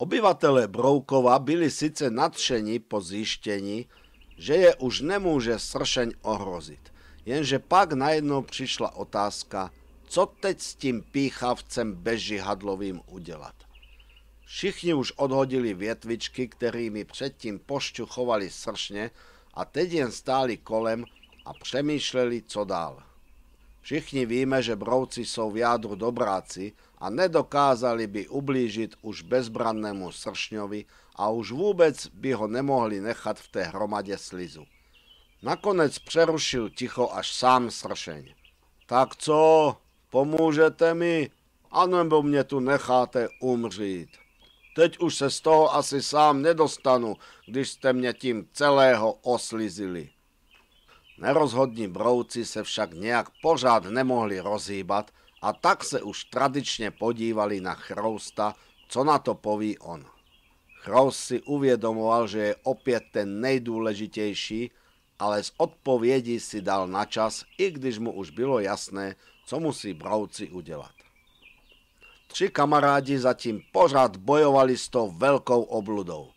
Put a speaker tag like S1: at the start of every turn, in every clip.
S1: Obyvatele Broukova byli sice nadšeni po zjištění, že je už nemůže sršeň ohrozit. Jenže pak najednou přišla otázka, co teď s tím píchavcem bežihadlovým udělat. Všichni už odhodili větvičky, kterými předtím pošťuchovali sršně a teď jen stáli kolem a přemýšleli, co dál. Všichni víme, že brouci jsou v jádru dobráci, a nedokázali by ublížiť už bezbrannému sršňovi a už vôbec by ho nemohli nechať v té hromade slizu. Nakonec přerušil ticho až sám sršeň. Tak co, pomôžete mi, anebo mne tu necháte umřít. Teď už se z toho asi sám nedostanu, když ste mne tím celého oslizili. Nerozhodní brouci se však nejak pořád nemohli rozhýbať, a tak se už tradične podívali na Chrousta, co na to poví on. Chroust si uvědomoval, že je opět ten nejdůležitější, ale z odpovědi si dal na čas, i když mu už bylo jasné, co musí brouci udělat. Tři kamarádi zatím pořád bojovali s tou velkou obludou.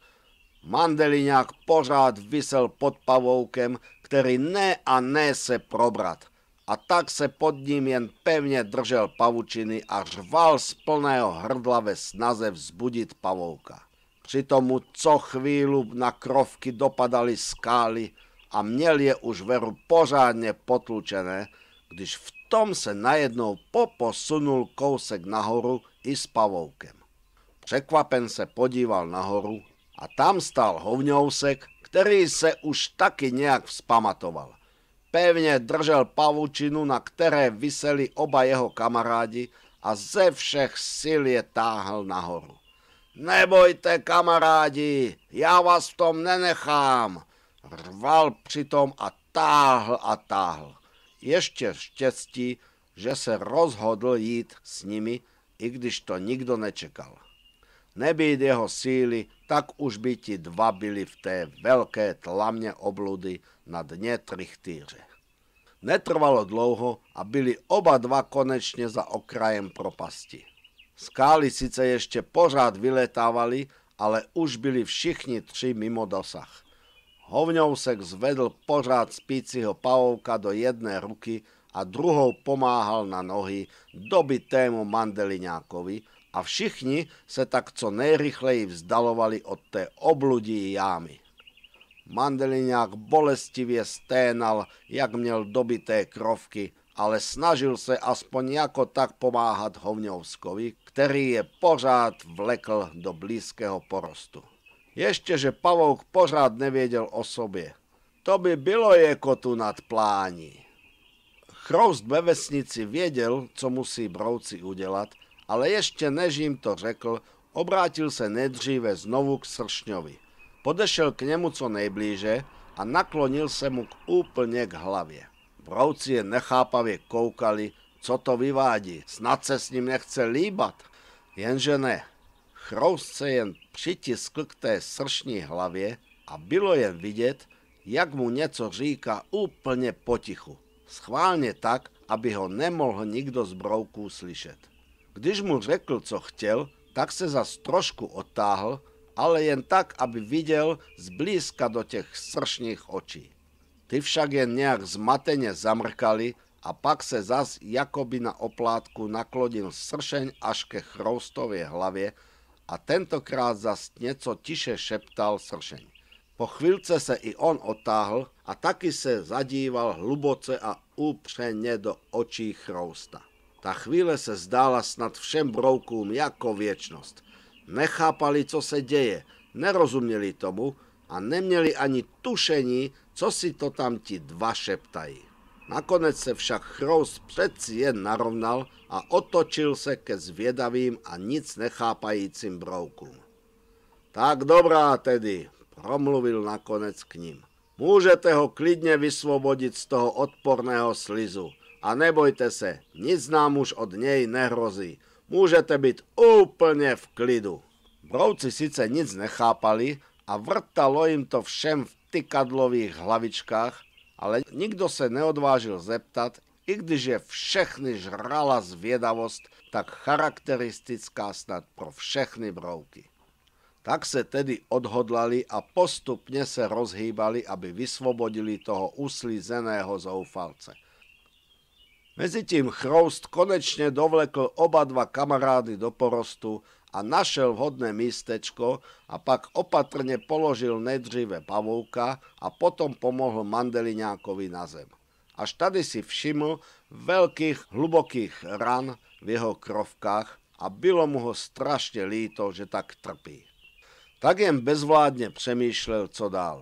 S1: Mandeliňák pořád vysel pod pavoukem, který ne a ne se probrat – a tak se pod ním jen pevně držel pavučiny a žval z plného hrdla ve snaze vzbudit pavouka. Přitom mu co chvíľu na krovky dopadali skály a měl je už veru pořádně potlučené, když v tom se najednou poposunul kousek nahoru i s pavoukem. Překvapen se podíval nahoru a tam stal hovňousek, který se už taky nějak vzpamatoval. Pevne držel pavučinu, na ktoré vyseli oba jeho kamarádi a ze všech sil je táhl nahoru. Nebojte, kamarádi, ja vás v tom nenechám. Rval přitom a táhl a táhl. Ešte šťastí, že se rozhodl jít s nimi, i když to nikdo nečekal. Nebýt jeho síly, tak už by ti dva byli v té velké tlamne obludy na dne trichtýře. Netrvalo dlouho a byli oba dva konečne za okrajem propasti. Skály sice ešte pořád vyletávali, ale už byli všichni tři mimo dosah. Hovňousek zvedl pořád spícího pavouka do jedné ruky a druhou pomáhal na nohy dobitému mandeliňákovi a všichni se tak co nejrychleji vzdalovali od té obludí jámy. Mandeliňák bolestivie sténal, jak měl dobité krovky, ale snažil se aspoň jako tak pomáhat Hovňovskovi, který je pořád vlekl do blízkého porostu. Ještě, že pavouk pořád nevěděl o sobě. To by bylo jako tu nad plání. Chroust ve vesnici věděl, co musí brouci udělat, ale ještě než jim to řekl, obrátil se nejdříve znovu k Sršňovi. Podešiel k nemu co nejblíže a naklonil se mu k úplne k hlavě. Brouci je nechápavě koukali, co to vyvádí, snad se s ním nechce líbat. Jenže ne, chroust se jen přitiskl k té sršní hlavě a bylo jen vidět, jak mu něco říká úplně potichu. Schválně tak, aby ho nemohl nikdo z brouků slyšet. Když mu řekl, co chtěl, tak se zas trošku otáhl ale jen tak, aby videl zblízka do tých sršných očí. Ty však jen nejak zmatene zamrkali a pak se zas jakoby na oplátku naklodil sršeň až ke chroustovej hlavie a tentokrát zas nieco tiše šeptal sršeň. Po chvíľce se i on otáhl a taky se zadíval hluboce a úpřeně do očí chrousta. Ta chvíle se zdála snad všem broukům jako věčnost – Nechápali, co se deje, nerozuměli tomu a neměli ani tušení, co si to tam ti dva šeptají. Nakonec se však Chroust přeci jen narovnal a otočil se ke zvědavým a nic nechápajícím broukům. Tak dobrá tedy, promluvil nakonec k ním. Můžete ho klidně vysvobodit z toho odporného slizu a nebojte se, nic nám už od něj nehrozí môžete byť úplne v klidu. Brovci síce nic nechápali a vrtalo im to všem v tykadlových hlavičkách, ale nikto se neodvážil zeptat, i když je všechny žrala zvědavost, tak charakteristická snad pro všechny brovky. Tak se tedy odhodlali a postupně se rozhýbali, aby vysvobodili toho uslízeného zoufalce. Mezitím Chroust konečne dovlekl oba dva kamarády do porostu a našel vhodné místečko a pak opatrne položil nedříve pavouka a potom pomohl mandeliňákovi na zem. Až tady si všiml veľkých hlubokých ran v jeho krovkách a bylo mu ho strašne líto, že tak trpí. Tak jen bezvládne přemýšlel, co dál.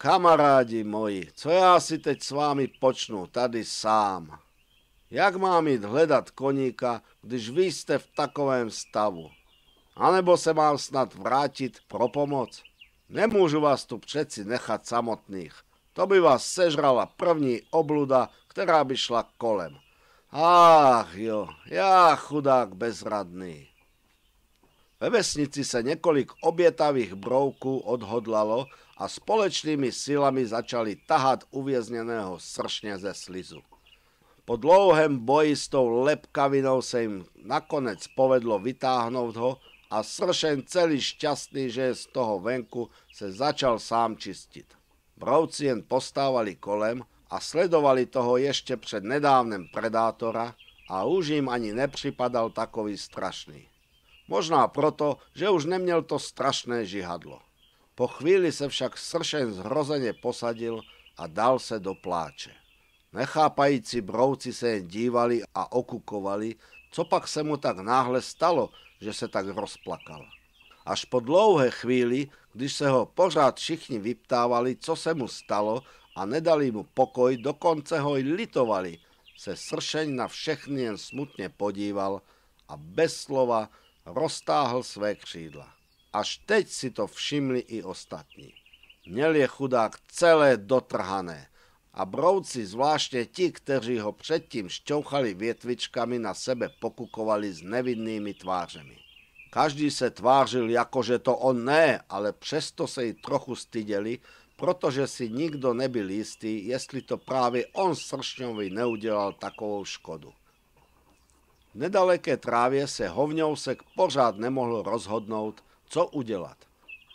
S1: Kamarádi moji, co ja si teď s vámi počnú tady sám? Jak mám ísť hľadať koníka, když vy ste v takovém stavu? Anebo sa mám snad vrátiť pro pomoc? Nemôžu vás tu všetci nechať samotných. To by vás sežrala první obluda, ktorá by šla kolem. Ach jo, ja chudák bezradný. Ve vesnici sa niekolik obietavých brovků odhodlalo a společnými silami začali tahať uviezneného sršne ze slizu. Po dlouhém boji s tou lepkavinou se jim nakonec povedlo vytáhnout ho a sršen celý šťastný, že je z toho venku, se začal sám čistit. Brouci jen postávali kolem a sledovali toho ještě před nedávnem predátora a už jim ani nepřipadal takový strašný. Možná proto, že už neměl to strašné žihadlo. Po chvíli se však sršen zhrozeně posadil a dal se do pláče. Nechápajíci brouci se jen dívali a okukovali, co pak se mu tak náhle stalo, že se tak rozplakal. Až po dlouhé chvíli, když se ho pořád všichni vyptávali, co se mu stalo a nedali mu pokoj, dokonce ho i litovali, se sršeň na všechny jen smutně podíval a bez slova roztáhl své křídla. Až teď si to všimli i ostatní. Měl je chudák celé dotrhané a brovci, zvláštne ti, kteří ho předtím šťouchali větvičkami, na sebe pokukovali s nevinnými tvářemi. Každý se tvářil, jakože to on ne, ale přesto se i trochu styděli, protože si nikdo nebyl jistý, jestli to právě on Sršňovi neudělal takovou škodu. V nedaleké trávě se hovňousek pořád nemohl rozhodnout, co udělat.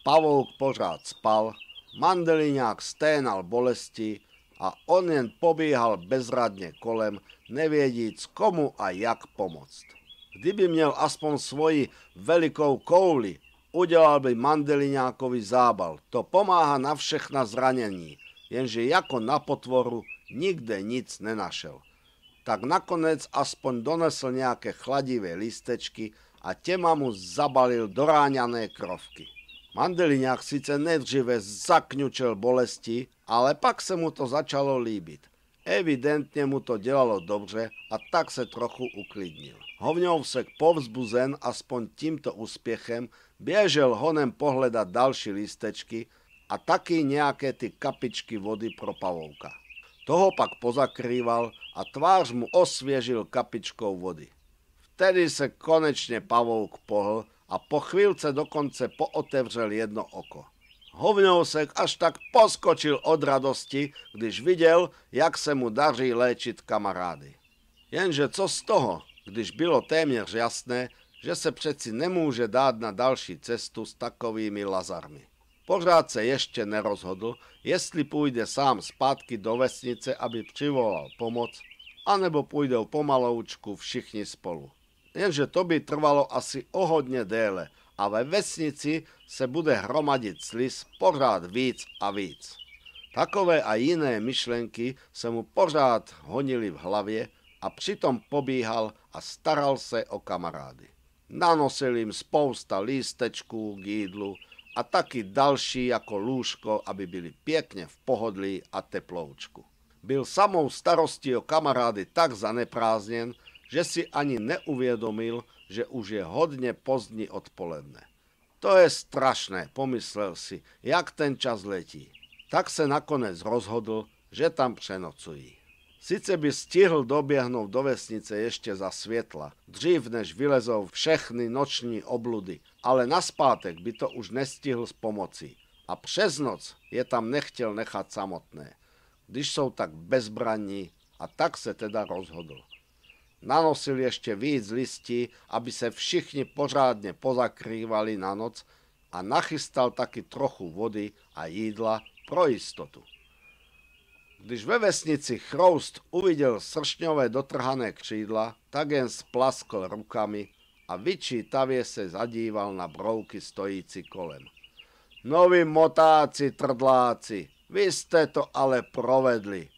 S1: Pavouk pořád spal, mandeliňák sténal bolesti, a on jen pobíhal bezradne kolem, nevědíc komu a jak pomôcť. Kdyby měl aspoň svoji velikou kouli, udělal by mandeliňákovi zábal. To pomáha na všechna zranení, jenže jako na potvoru nikde nic nenašel. Tak nakonec aspoň donesl nějaké chladivé listečky a těma mu zabalil doráňané krovky. Mandeliňák síce nedřive zakňučel bolesti, ale pak se mu to začalo líbit. Evidentne mu to delalo dobře a tak se trochu uklidnil. Hovňovsek povzbuzen aspoň týmto úspiechem biežel honem pohľadať další listečky a taky nejaké ty kapičky vody pro pavouka. Toho pak pozakrýval a tvář mu osviežil kapičkou vody. Vtedy se konečne pavouk pohl a po chvíľce dokonce pootevřel jedno oko. Hovňousek až tak poskočil od radosti, když viděl, jak se mu daří léčit kamarády. Jenže co z toho, když bylo téměř jasné, že se přeci nemůže dát na další cestu s takovými lazarmi. Pořád se ještě nerozhodl, jestli půjde sám zpátky do vesnice, aby přivolal pomoc, anebo půjdou pomaloučku všichni spolu. Jenže to by trvalo asi o hodně déle, a ve vesnici se bude hromadit slis pořád víc a víc. Takové a jiné myšlenky se mu pořád honili v hlavě a přitom pobíhal a staral se o kamarády. Nanosil im spousta lístečků k jídlu a taky další jako lůžko, aby byli pěkně v pohodlí a teploučku. Byl samou starostí o kamarády tak zaneprázněn, že si ani neuvědomil, že už je hodne pozdní odpoledne. To je strašné, pomyslel si, jak ten čas letí. Tak se nakonec rozhodl, že tam přenocují. Sice by stihl dobiehnuť do vesnice ešte za svietla, dřív než vylezol všechny noční obludy, ale naspátek by to už nestihl s pomoci, A přes noc je tam nechtěl nechat samotné, když sú tak bezbranní a tak se teda rozhodl nanosil ešte víc listí, aby sa všichni pořádne pozakrývali na noc a nachystal taky trochu vody a jídla pro istotu. Když ve vesnici Chroust uviděl sršňové dotrhané křídla, tak jen splaskl rukami a vyčítavě se zadíval na brouky stojící kolem. Noví motáci, trdláci, vy ste to ale provedli.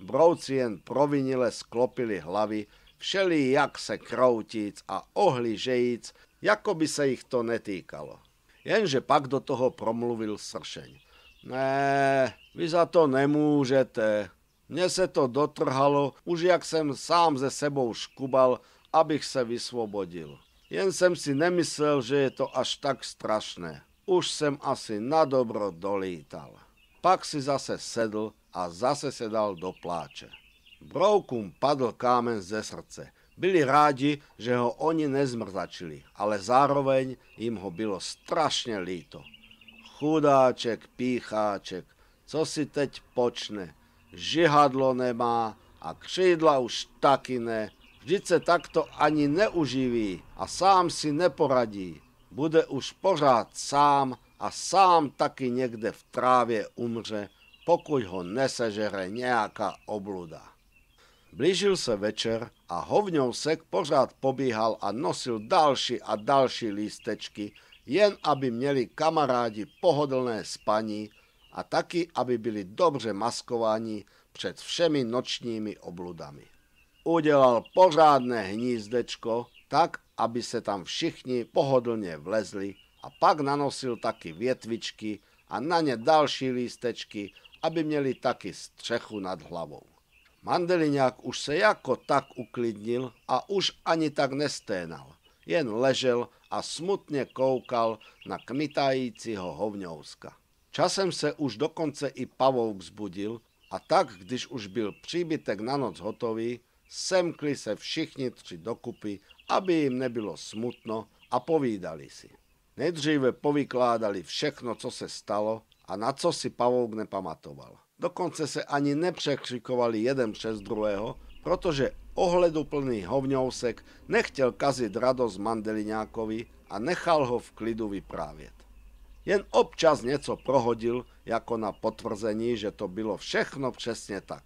S1: Brouci jen provinile sklopili hlavy všelijak se kroutíc a ohlížejíc, jako by se jich to netýkalo. Jenže pak do toho promluvil sršeň. Ne, vy za to nemůžete. Mne se to dotrhalo, už jak jsem sám ze sebou škubal, abych se vysvobodil. Jen jsem si nemyslel, že je to až tak strašné. Už jsem asi na dobro dolítal. Pak si zase sedl a zase sedal do pláče. Brovkum padl kámen ze srdce. Byli rádi, že ho oni nezmrzačili, ale zároveň im ho bylo strašne líto. Chudáček, pícháček, co si teď počne? Žihadlo nemá a křídla už taky ne. Vždyť se takto ani neuživí a sám si neporadí. Bude už pořád sám a sám taky niekde v trávě umře, pokud ho nesežere nejaká obluda. Blížil sa večer a sek pořád pobíhal a nosil další a další lístečky, jen aby měli kamarádi pohodlné spaní a taky, aby byli dobře maskováni před všemi nočními obludami. Udělal pořádné hnízdečko, tak, aby se tam všichni pohodlně vlezli a pak nanosil taky větvičky a na ně další lístečky, aby měli taky střechu nad hlavou. Mandeliňák už se jako tak uklidnil a už ani tak nesténal. Jen ležel a smutne koukal na kmitajícího hovňovska. Časem se už dokonce i pavouk zbudil a tak, když už byl príbytek na noc hotový, semkli se všichni tři dokupy, aby im nebylo smutno a povídali si. Nejdříve povykládali všechno, co se stalo a na co si pavouk nepamatoval. Dokonce se ani nepřekřikovali jeden přes druhého, protože ohleduplný hovňousek nechtěl kazit radosť Mandeliňákovi a nechal ho v klidu vyprávět. Jen občas něco prohodil, jako na potvrzení, že to bylo všechno přesně tak.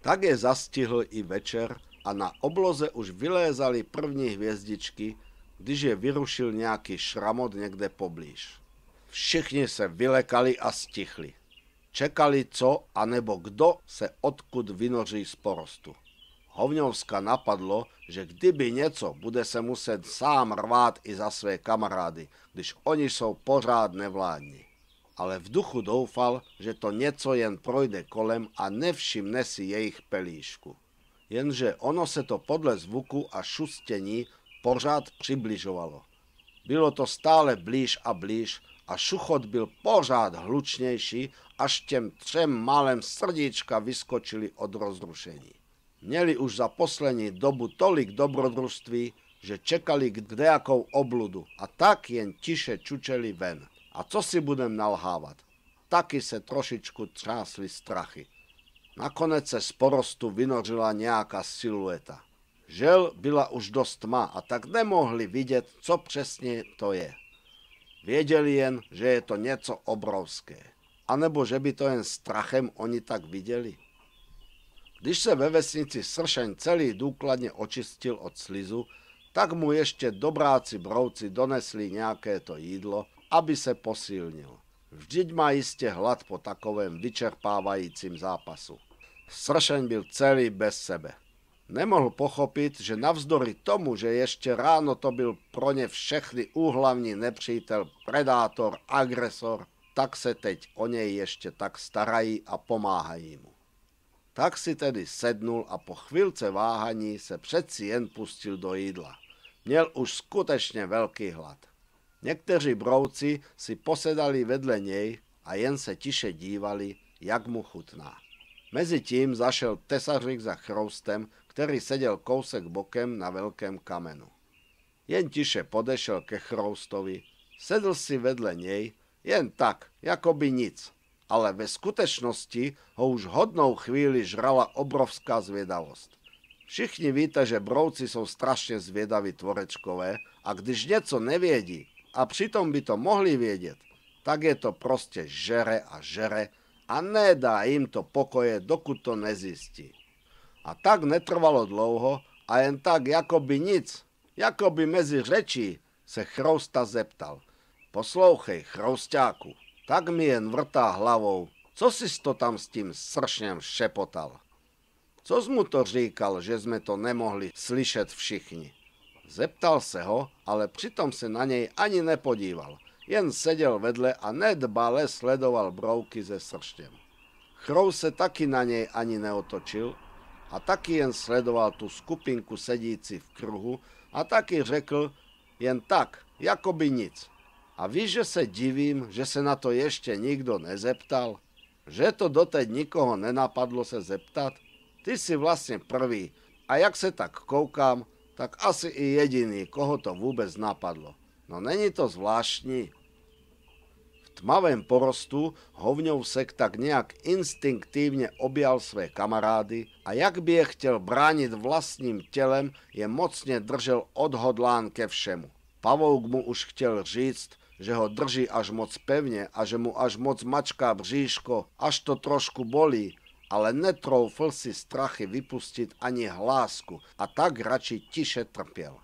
S1: Tak je zastihl i večer a na obloze už vylézali první hvězdičky, když je vyrušil nějaký šramot niekde poblíž. Všichni se vylekali a stichli. Čekali co a nebo kdo se odkud vynoří z porostu. Hovňovska napadlo, že kdyby něco, bude se muset sám rvát i za své kamarády, když oni jsou pořád nevládni. Ale v duchu doufal, že to něco jen projde kolem a nevšimne si jejich pelíšku. Jenže ono se to podle zvuku a šustení pořád přibližovalo. Bylo to stále blíž a blíž a šuchot byl pořád hlučnější až těm třem malém srdíčka vyskočili od rozrušení. Měli už za poslední dobu tolik dobrodružství, že čekali kdejakou obludu a tak jen tiše čučeli ven. A co si budem nalhávat? Taky se trošičku třásli strachy. Nakonec se z porostu vynořila nějaká silueta. Žel byla už dost tma a tak nemohli vidět, co přesně to je. Věděli jen, že je to něco obrovské anebo že by to jen strachem oni tak viděli. Když se ve vesnici Sršeň celý důkladně očistil od slizu, tak mu ještě dobráci brouci donesli nějaké to jídlo, aby se posilnil. Vždyť má jistě hlad po takovém vyčerpávajícím zápasu. Sršeň byl celý bez sebe. Nemohl pochopit, že navzdory tomu, že ještě ráno to byl pro ně všechny úhlavní nepřítel, predátor, agresor, tak se teď o něj ještě tak starají a pomáhají mu. Tak si tedy sednul a po chvilce váhaní se přeci jen pustil do jídla. Měl už skutečně velký hlad. Někteří brouci si posedali vedle něj a jen se tiše dívali, jak mu chutná. Mezitím zašel tesařík za chroustem, který seděl kousek bokem na velkém kamenu. Jen tiše podešel ke chroustovi, sedl si vedle něj jen tak, by nic. Ale ve skutečnosti ho už hodnou chvíli žrala obrovská zvedavost. Všichni víte, že brouci jsou strašně zvědaví tvorečkové a když něco nevědí, a přitom by to mohli vědět, tak je to prostě žere a žere a nedá im to pokoje, dokud to nezistí. A tak netrvalo dlouho a jen tak, by nic, by mezi řečí, se Chrousta zeptal. Poslouchej, chrousťáku. Tak mi jen vrtá hlavou. Co si to tam s tím sršňem šepotal? Co mu to říkal, že sme to nemohli slyšet všichni? Zeptal se ho, ale přitom se na něj ani nepodíval. Jen seděl vedle a nedbale sledoval brouky ze srštěm. Chrou se taky na něj ani neotočil a taky jen sledoval tu skupinku sedíci v kruhu a taky řekl jen tak, jako by nic. A víš, že sa divím, že sa na to ešte nikto nezeptal? Že to doteď nikoho nenapadlo sa zeptat? Ty si vlastne prvý a jak sa tak koukám, tak asi i jediný, koho to vôbec napadlo. No není to zvláštní. V tmavém porostu sek tak nejak instinktívne objal svoje kamarády a jak by je chcel brániť vlastným telem, je mocne držel odhodlán ke všemu. Pavouk mu už chcel říct, že ho drží až moc pevne a že mu až moc mačká bříško, až to trošku bolí, ale netroufl si strachy vypustiť ani hlásku a tak radši tiše trpiel.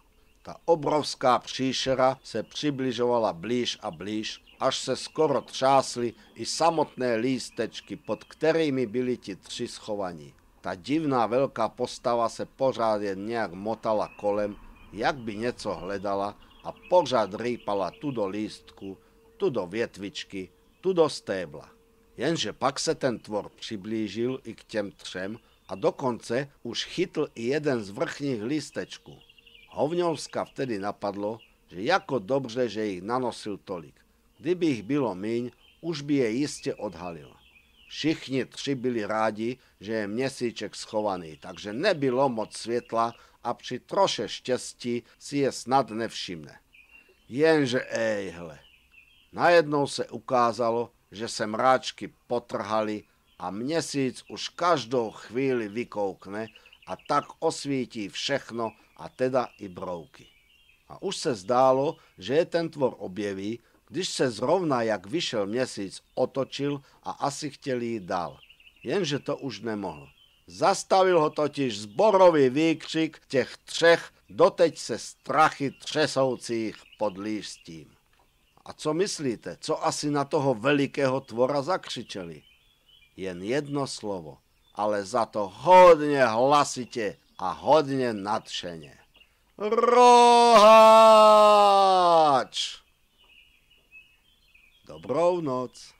S1: Ta obrovská příšera se přibližovala blíž a blíž, až se skoro třásli i samotné lístečky, pod kterými byli ti tři schovaní. Ta divná veľká postava se pořád jen nejak motala kolem, jak by něco hledala, a požad rýpala tu do lístku, tu do vietvičky, tu do stébla. Jenže pak se ten tvor přiblížil i k těm třem a dokonce už chytl i jeden z vrchních lístečků. Hovňovska vtedy napadlo, že jako dobře, že ich nanosil tolik. Kdyby ich bylo míň, už by je jistě odhalil. Všichni tři byli rádi, že je měsíček schovaný, takže nebylo moc světla a při troše štěstí si je snad nevšimne. Jenže ejhle. Najednou se ukázalo, že se mráčky potrhali a měsíc už každou chvíli vykoukne a tak osvítí všechno a teda i brouky. A už se zdálo, že je ten tvor objeví, když se zrovna, jak vyšel měsíc, otočil a asi chtěl jí dál. Jenže to už nemohl. Zastavil ho totiž zborový výkřik těch třech doteď se strachy třesoucích pod líštím. A co myslíte, co asi na toho velikého tvora zakřičeli? Jen jedno slovo, ale za to hodně hlasitě a hodně nadšeně. Rohač! Dobrou noc.